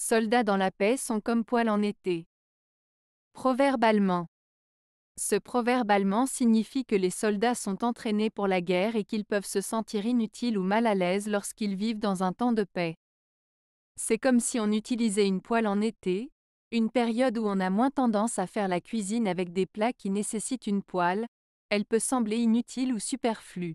Soldats dans la paix sont comme poils en été. Proverbe allemand. Ce proverbe allemand signifie que les soldats sont entraînés pour la guerre et qu'ils peuvent se sentir inutiles ou mal à l'aise lorsqu'ils vivent dans un temps de paix. C'est comme si on utilisait une poêle en été, une période où on a moins tendance à faire la cuisine avec des plats qui nécessitent une poêle, elle peut sembler inutile ou superflue.